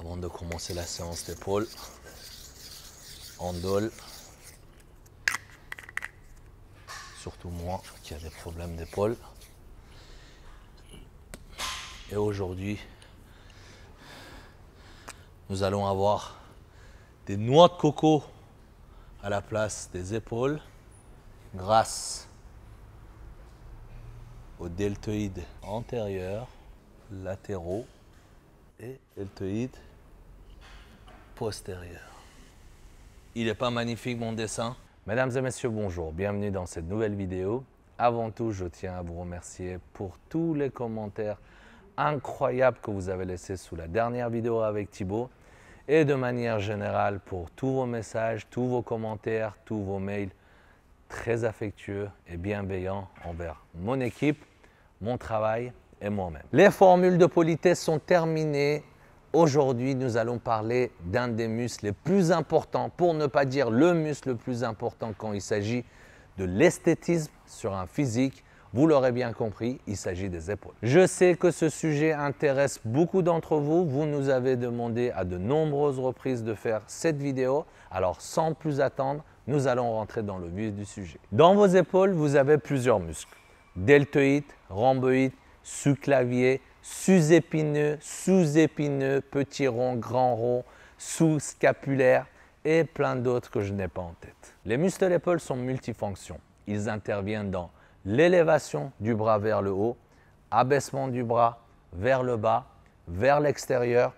Avant de commencer la séance d'épaule, en dole. Surtout moi qui a des problèmes d'épaule. Et aujourd'hui, nous allons avoir des noix de coco à la place des épaules grâce aux deltoïdes antérieurs, latéraux et deltoïdes il n'est pas magnifique mon dessin Mesdames et messieurs, bonjour, bienvenue dans cette nouvelle vidéo. Avant tout, je tiens à vous remercier pour tous les commentaires incroyables que vous avez laissés sous la dernière vidéo avec Thibaut et de manière générale pour tous vos messages, tous vos commentaires, tous vos mails très affectueux et bienveillants envers mon équipe, mon travail et moi-même. Les formules de politesse sont terminées. Aujourd'hui, nous allons parler d'un des muscles les plus importants, pour ne pas dire le muscle le plus important quand il s'agit de l'esthétisme sur un physique. Vous l'aurez bien compris, il s'agit des épaules. Je sais que ce sujet intéresse beaucoup d'entre vous. Vous nous avez demandé à de nombreuses reprises de faire cette vidéo. Alors sans plus attendre, nous allons rentrer dans le vif du sujet. Dans vos épaules, vous avez plusieurs muscles. Deltoïde, rhomboïde, clavier sous-épineux, sous-épineux, petit rond, grand rond, sous-scapulaire et plein d'autres que je n'ai pas en tête. Les muscles de l'épaule sont multifonctions. Ils interviennent dans l'élévation du bras vers le haut, abaissement du bras vers le bas, vers l'extérieur,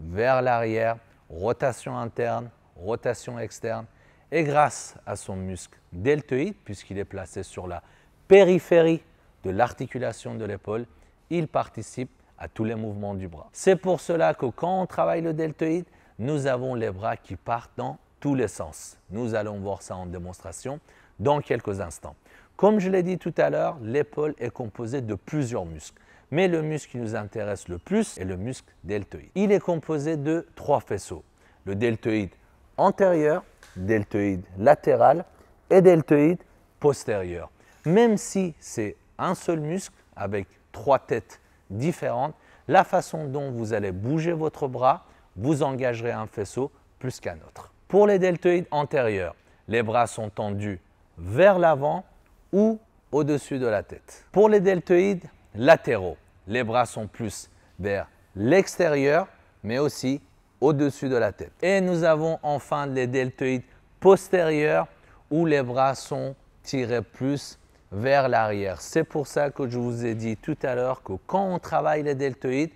vers l'arrière, rotation interne, rotation externe. Et grâce à son muscle deltoïde, puisqu'il est placé sur la périphérie de l'articulation de l'épaule, il participe à tous les mouvements du bras. C'est pour cela que quand on travaille le deltoïde, nous avons les bras qui partent dans tous les sens. Nous allons voir ça en démonstration dans quelques instants. Comme je l'ai dit tout à l'heure, l'épaule est composée de plusieurs muscles. Mais le muscle qui nous intéresse le plus est le muscle deltoïde. Il est composé de trois faisceaux. Le deltoïde antérieur, deltoïde latéral et deltoïde postérieur. Même si c'est un seul muscle avec trois têtes différentes, la façon dont vous allez bouger votre bras, vous engagerez un faisceau plus qu'un autre. Pour les deltoïdes antérieurs, les bras sont tendus vers l'avant ou au-dessus de la tête. Pour les deltoïdes latéraux, les bras sont plus vers l'extérieur, mais aussi au-dessus de la tête. Et nous avons enfin les deltoïdes postérieurs où les bras sont tirés plus vers l'arrière. C'est pour ça que je vous ai dit tout à l'heure que quand on travaille les deltoïdes,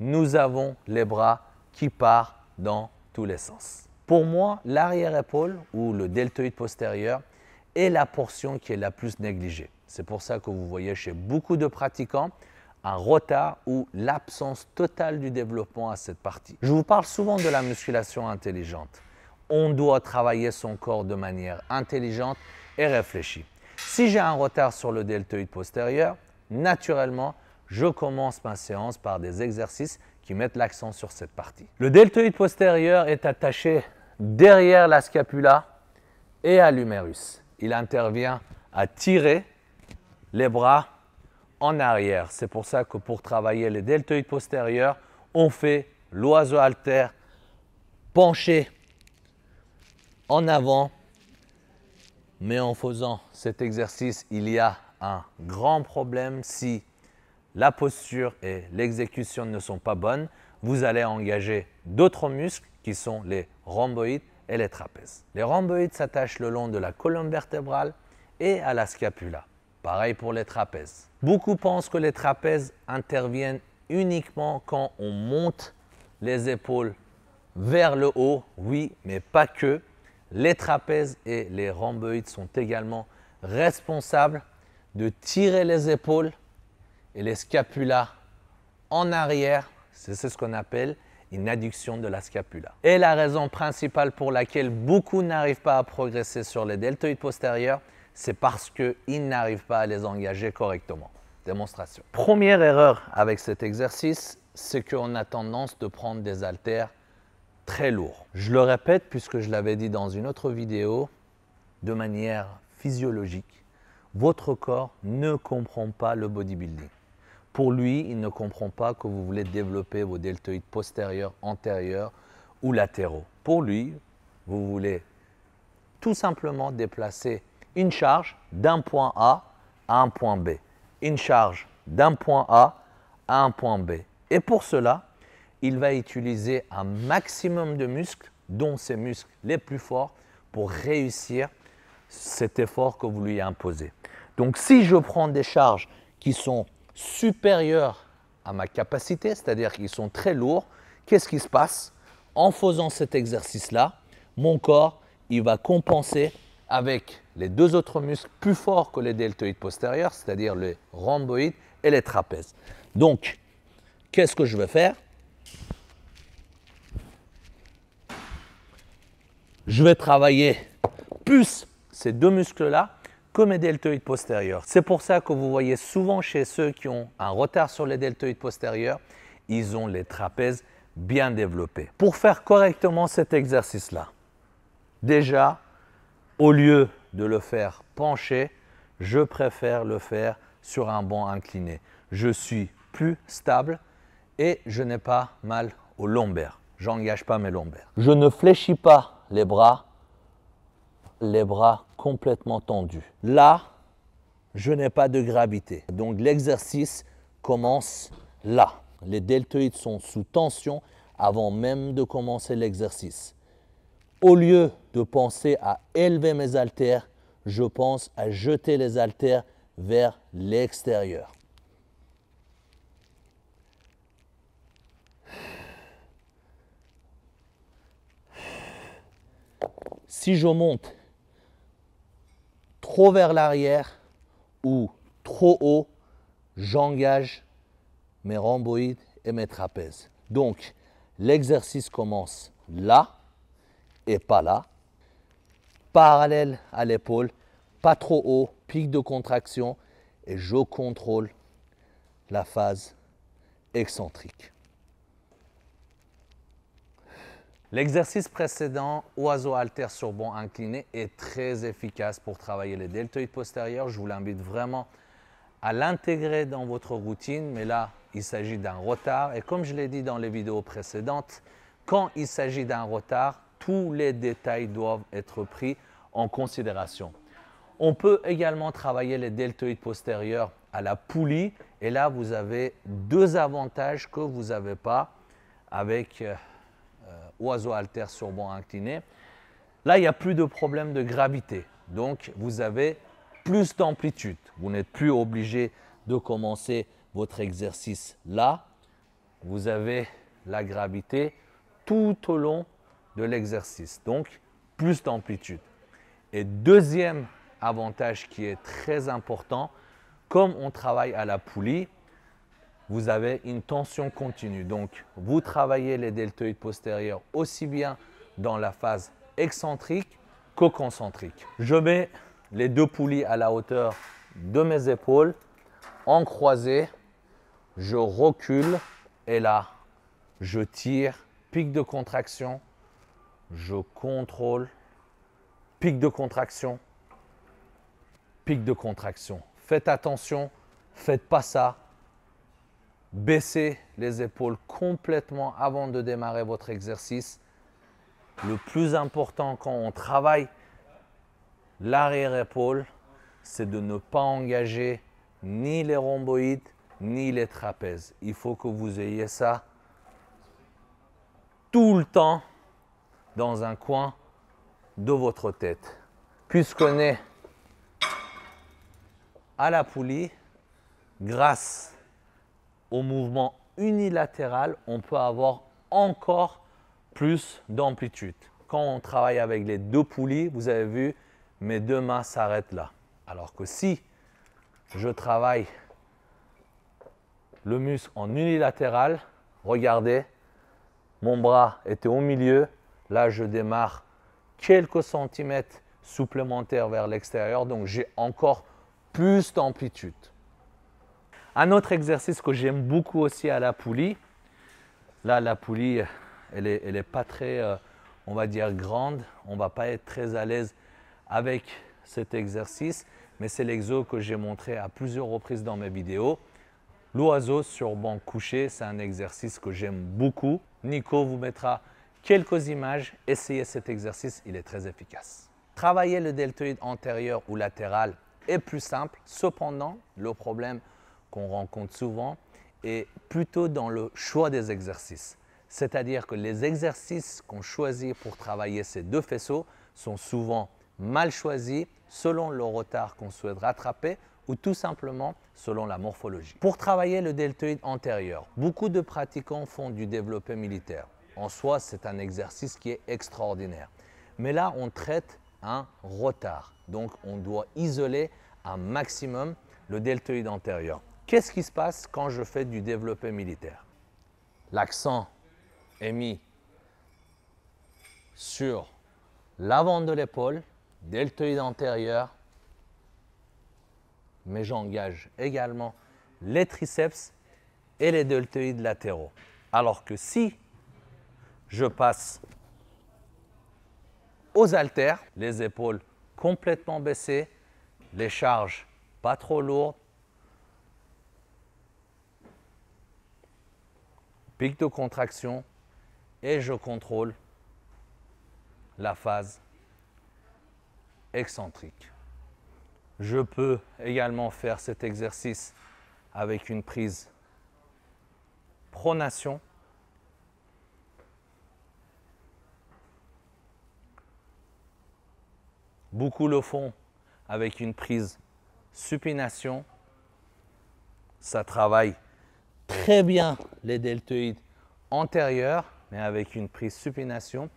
nous avons les bras qui partent dans tous les sens. Pour moi, l'arrière-épaule ou le deltoïde postérieur est la portion qui est la plus négligée. C'est pour ça que vous voyez chez beaucoup de pratiquants un retard ou l'absence totale du développement à cette partie. Je vous parle souvent de la musculation intelligente. On doit travailler son corps de manière intelligente et réfléchie. Si j'ai un retard sur le deltoïde postérieur, naturellement, je commence ma séance par des exercices qui mettent l'accent sur cette partie. Le deltoïde postérieur est attaché derrière la scapula et à l'humérus. Il intervient à tirer les bras en arrière. C'est pour ça que pour travailler les deltoïde postérieurs, on fait l'oiseau alter penché en avant mais en faisant cet exercice, il y a un grand problème si la posture et l'exécution ne sont pas bonnes. Vous allez engager d'autres muscles qui sont les rhomboïdes et les trapèzes. Les rhomboïdes s'attachent le long de la colonne vertébrale et à la scapula. Pareil pour les trapèzes. Beaucoup pensent que les trapèzes interviennent uniquement quand on monte les épaules vers le haut, oui, mais pas que les trapèzes et les rhomboïdes sont également responsables de tirer les épaules et les scapulas en arrière. C'est ce qu'on appelle une adduction de la scapula. Et la raison principale pour laquelle beaucoup n'arrivent pas à progresser sur les deltoïdes postérieurs, c'est parce qu'ils n'arrivent pas à les engager correctement. Démonstration. Première erreur avec cet exercice, c'est qu'on a tendance de prendre des haltères très lourd. Je le répète puisque je l'avais dit dans une autre vidéo, de manière physiologique, votre corps ne comprend pas le bodybuilding. Pour lui, il ne comprend pas que vous voulez développer vos deltoïdes postérieurs, antérieurs ou latéraux. Pour lui, vous voulez tout simplement déplacer une charge d'un point A à un point B. Une charge d'un point A à un point B. Et pour cela, il va utiliser un maximum de muscles, dont ses muscles les plus forts, pour réussir cet effort que vous lui imposez. Donc si je prends des charges qui sont supérieures à ma capacité, c'est-à-dire qu'ils sont très lourds, qu'est-ce qui se passe En faisant cet exercice-là, mon corps, il va compenser avec les deux autres muscles plus forts que les deltoïdes postérieurs, c'est-à-dire les rhomboïdes et les trapèzes. Donc, qu'est-ce que je vais faire je vais travailler plus ces deux muscles-là que mes deltoïdes postérieurs. C'est pour ça que vous voyez souvent chez ceux qui ont un retard sur les deltoïdes postérieurs, ils ont les trapèzes bien développés. Pour faire correctement cet exercice-là, déjà, au lieu de le faire pencher, je préfère le faire sur un banc incliné. Je suis plus stable et je n'ai pas mal aux lombaires. n'engage pas mes lombaires. Je ne fléchis pas les bras, les bras complètement tendus. Là, je n'ai pas de gravité. Donc l'exercice commence là. Les deltoïdes sont sous tension avant même de commencer l'exercice. Au lieu de penser à élever mes haltères, je pense à jeter les haltères vers l'extérieur. Si je monte trop vers l'arrière ou trop haut, j'engage mes rhomboïdes et mes trapèzes. Donc, l'exercice commence là et pas là. Parallèle à l'épaule, pas trop haut, pic de contraction et je contrôle la phase excentrique. L'exercice précédent, oiseau alter sur banc incliné, est très efficace pour travailler les deltoïdes postérieurs. Je vous l'invite vraiment à l'intégrer dans votre routine, mais là, il s'agit d'un retard. Et comme je l'ai dit dans les vidéos précédentes, quand il s'agit d'un retard, tous les détails doivent être pris en considération. On peut également travailler les deltoïdes postérieurs à la poulie. Et là, vous avez deux avantages que vous n'avez pas avec euh, oiseau alter sur banc incliné. Là, il n'y a plus de problème de gravité. Donc, vous avez plus d'amplitude. Vous n'êtes plus obligé de commencer votre exercice là. Vous avez la gravité tout au long de l'exercice. Donc, plus d'amplitude. Et deuxième avantage qui est très important, comme on travaille à la poulie, vous avez une tension continue. Donc, vous travaillez les deltoïdes postérieurs aussi bien dans la phase excentrique qu'au concentrique. Je mets les deux poulies à la hauteur de mes épaules, en croisé, je recule et là, je tire, pic de contraction, je contrôle, pic de contraction, pic de contraction. Faites attention, faites pas ça Baissez les épaules complètement avant de démarrer votre exercice. Le plus important quand on travaille l'arrière-épaule, c'est de ne pas engager ni les rhomboïdes ni les trapèzes. Il faut que vous ayez ça tout le temps dans un coin de votre tête. Puisqu'on est à la poulie, grâce au mouvement unilatéral, on peut avoir encore plus d'amplitude. Quand on travaille avec les deux poulies, vous avez vu, mes deux mains s'arrêtent là. Alors que si je travaille le muscle en unilatéral, regardez, mon bras était au milieu, là je démarre quelques centimètres supplémentaires vers l'extérieur, donc j'ai encore plus d'amplitude. Un autre exercice que j'aime beaucoup aussi à la poulie, là la poulie, elle n'est est pas très, euh, on va dire, grande, on ne va pas être très à l'aise avec cet exercice, mais c'est l'exo que j'ai montré à plusieurs reprises dans mes vidéos. L'oiseau sur banc couché, c'est un exercice que j'aime beaucoup. Nico vous mettra quelques images. Essayez cet exercice, il est très efficace. Travailler le deltoïde antérieur ou latéral est plus simple. Cependant, le problème, qu'on rencontre souvent est plutôt dans le choix des exercices. C'est-à-dire que les exercices qu'on choisit pour travailler ces deux faisceaux sont souvent mal choisis selon le retard qu'on souhaite rattraper ou tout simplement selon la morphologie. Pour travailler le deltoïde antérieur, beaucoup de pratiquants font du développé militaire. En soi, c'est un exercice qui est extraordinaire. Mais là, on traite un retard. Donc, on doit isoler un maximum le deltoïde antérieur. Qu'est-ce qui se passe quand je fais du développé militaire L'accent est mis sur l'avant de l'épaule, deltoïde antérieur, mais j'engage également les triceps et les deltoïdes latéraux. Alors que si je passe aux haltères, les épaules complètement baissées, les charges pas trop lourdes, de contraction et je contrôle la phase excentrique. Je peux également faire cet exercice avec une prise pronation. Beaucoup le font avec une prise supination. Ça travaille très bien les deltoïdes antérieurs, mais avec une prise supination,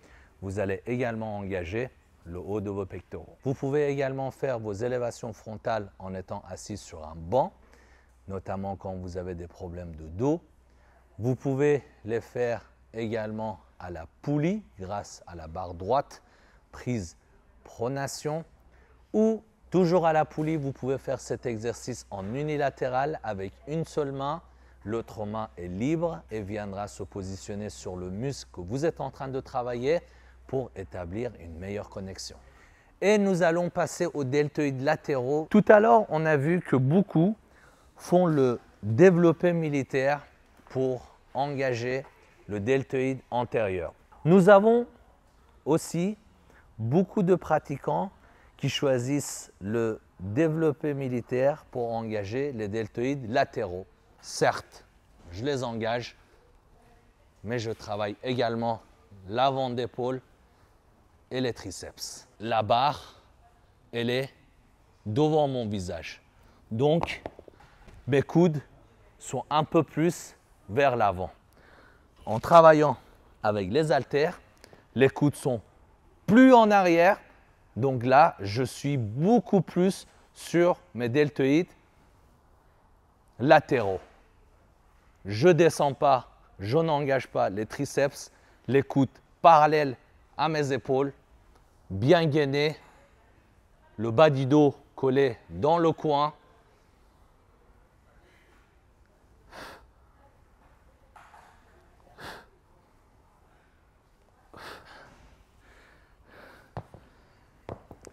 vous allez également engager le haut de vos pectoraux. Vous pouvez également faire vos élévations frontales en étant assis sur un banc, notamment quand vous avez des problèmes de dos. Vous pouvez les faire également à la poulie grâce à la barre droite, prise pronation ou toujours à la poulie, vous pouvez faire cet exercice en unilatéral avec une seule main L'autre main est libre et viendra se positionner sur le muscle que vous êtes en train de travailler pour établir une meilleure connexion. Et nous allons passer aux deltoïdes latéraux. Tout à l'heure, on a vu que beaucoup font le développé militaire pour engager le deltoïde antérieur. Nous avons aussi beaucoup de pratiquants qui choisissent le développé militaire pour engager les deltoïdes latéraux. Certes, je les engage, mais je travaille également l'avant d'épaule et les triceps. La barre, elle est devant mon visage. Donc, mes coudes sont un peu plus vers l'avant. En travaillant avec les haltères, les coudes sont plus en arrière. Donc là, je suis beaucoup plus sur mes deltoïdes latéraux je descends pas, je n'engage pas les triceps, les coudes parallèles à mes épaules, bien gainé, le bas du dos collé dans le coin.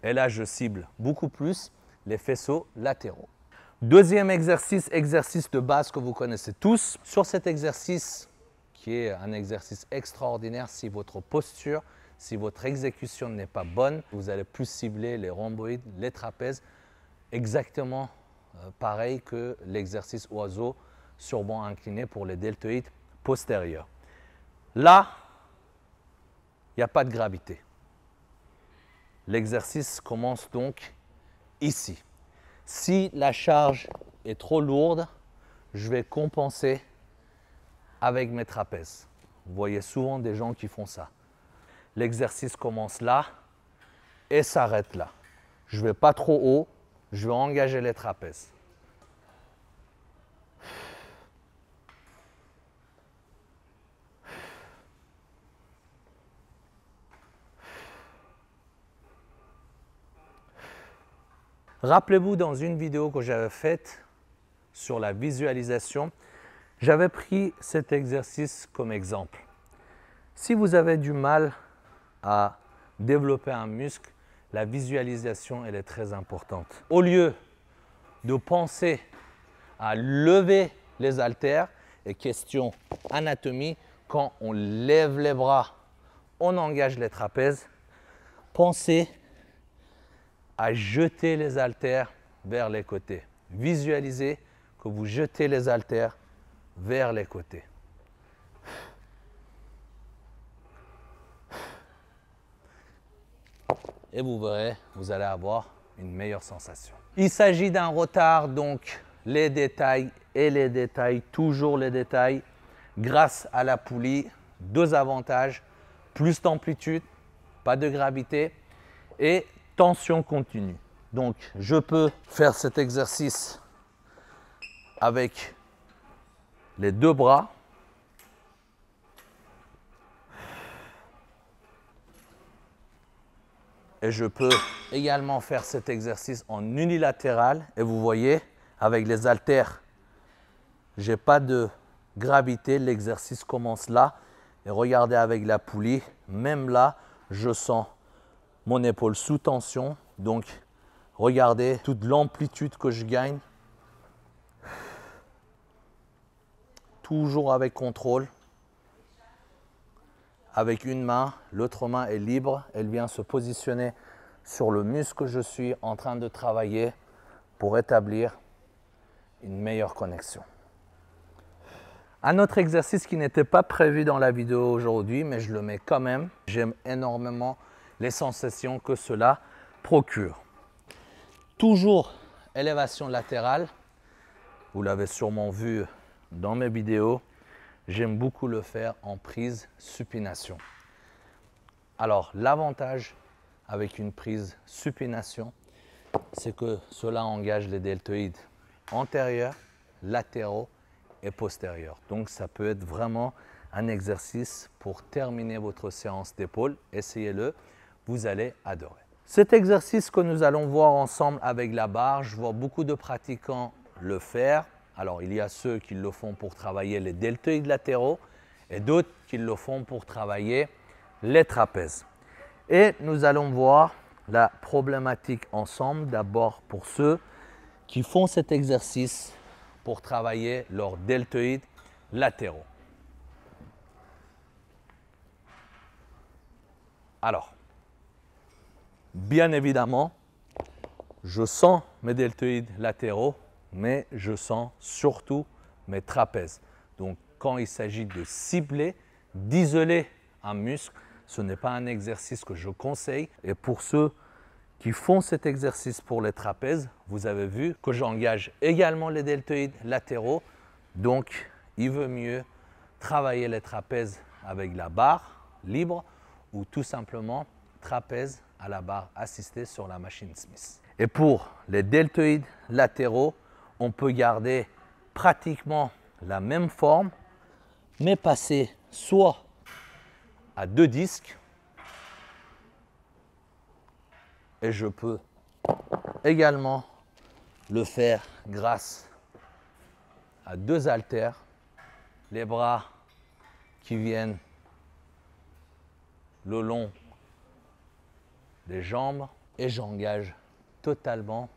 Et là, je cible beaucoup plus les faisceaux latéraux. Deuxième exercice, exercice de base que vous connaissez tous. Sur cet exercice, qui est un exercice extraordinaire si votre posture, si votre exécution n'est pas bonne, vous allez plus cibler les rhomboïdes, les trapèzes, exactement euh, pareil que l'exercice oiseau sur banc incliné pour les deltoïdes postérieurs. Là, il n'y a pas de gravité. L'exercice commence donc ici. Si la charge est trop lourde, je vais compenser avec mes trapèzes. Vous voyez souvent des gens qui font ça. L'exercice commence là et s'arrête là. Je ne vais pas trop haut, je vais engager les trapèzes. Rappelez-vous dans une vidéo que j'avais faite sur la visualisation, j'avais pris cet exercice comme exemple. Si vous avez du mal à développer un muscle, la visualisation elle est très importante. Au lieu de penser à lever les haltères et question anatomie, quand on lève les bras, on engage les trapèzes, pensez à jeter les haltères vers les côtés. Visualisez que vous jetez les haltères vers les côtés. Et vous verrez, vous allez avoir une meilleure sensation. Il s'agit d'un retard, donc les détails et les détails, toujours les détails. Grâce à la poulie, deux avantages, plus d'amplitude, pas de gravité, et tension continue. Donc je peux faire cet exercice avec les deux bras. Et je peux également faire cet exercice en unilatéral. Et vous voyez, avec les haltères, j'ai pas de gravité. L'exercice commence là. Et regardez avec la poulie, même là, je sens mon épaule sous tension. Donc, regardez toute l'amplitude que je gagne. Toujours avec contrôle. Avec une main, l'autre main est libre. Elle vient se positionner sur le muscle que je suis en train de travailler pour établir une meilleure connexion. Un autre exercice qui n'était pas prévu dans la vidéo aujourd'hui, mais je le mets quand même. J'aime énormément les sensations que cela procure. Toujours élévation latérale, vous l'avez sûrement vu dans mes vidéos, j'aime beaucoup le faire en prise supination. Alors l'avantage avec une prise supination, c'est que cela engage les deltoïdes antérieurs, latéraux et postérieurs. Donc ça peut être vraiment un exercice pour terminer votre séance d'épaule. Essayez-le vous allez adorer. Cet exercice que nous allons voir ensemble avec la barre, je vois beaucoup de pratiquants le faire. Alors, il y a ceux qui le font pour travailler les deltoïdes latéraux et d'autres qui le font pour travailler les trapèzes. Et nous allons voir la problématique ensemble, d'abord pour ceux qui font cet exercice pour travailler leurs deltoïdes latéraux. Alors, Bien évidemment, je sens mes deltoïdes latéraux, mais je sens surtout mes trapèzes. Donc quand il s'agit de cibler, d'isoler un muscle, ce n'est pas un exercice que je conseille. Et pour ceux qui font cet exercice pour les trapèzes, vous avez vu que j'engage également les deltoïdes latéraux. Donc il vaut mieux travailler les trapèzes avec la barre libre ou tout simplement trapèze à la barre assistée sur la machine Smith. Et pour les deltoïdes latéraux, on peut garder pratiquement la même forme, mais passer soit à deux disques, et je peux également le faire grâce à deux haltères, les bras qui viennent le long les jambes et j'engage totalement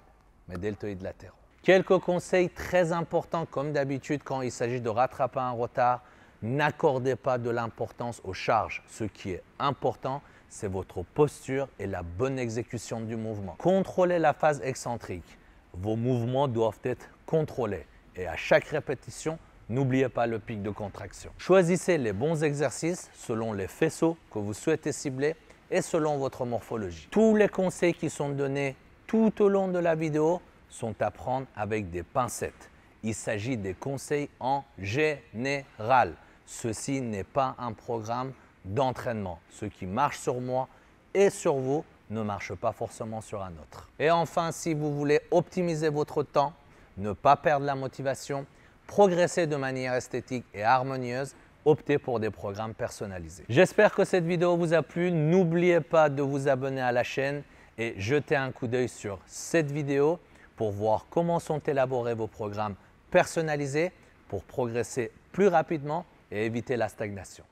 mes deltoïdes latéraux. Quelques conseils très importants comme d'habitude quand il s'agit de rattraper un retard, n'accordez pas de l'importance aux charges. Ce qui est important, c'est votre posture et la bonne exécution du mouvement. Contrôlez la phase excentrique. Vos mouvements doivent être contrôlés et à chaque répétition, n'oubliez pas le pic de contraction. Choisissez les bons exercices selon les faisceaux que vous souhaitez cibler et selon votre morphologie. Tous les conseils qui sont donnés tout au long de la vidéo sont à prendre avec des pincettes. Il s'agit des conseils en général. Ceci n'est pas un programme d'entraînement. Ce qui marche sur moi et sur vous ne marche pas forcément sur un autre. Et enfin, si vous voulez optimiser votre temps, ne pas perdre la motivation, progresser de manière esthétique et harmonieuse, optez pour des programmes personnalisés. J'espère que cette vidéo vous a plu. N'oubliez pas de vous abonner à la chaîne et jetez un coup d'œil sur cette vidéo pour voir comment sont élaborés vos programmes personnalisés pour progresser plus rapidement et éviter la stagnation.